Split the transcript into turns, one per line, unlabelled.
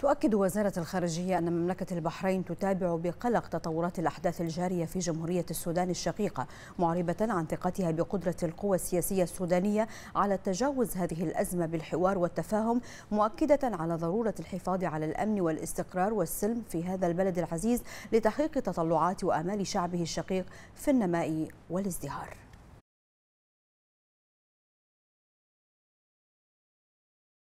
تؤكد وزارة الخارجية أن مملكة البحرين تتابع بقلق تطورات الأحداث الجارية في جمهورية السودان الشقيقة معربة عن ثقتها بقدرة القوى السياسية السودانية على تجاوز هذه الأزمة بالحوار والتفاهم مؤكدة على ضرورة الحفاظ على الأمن والاستقرار والسلم في هذا البلد العزيز لتحقيق تطلعات وآمال شعبه الشقيق في النماء والازدهار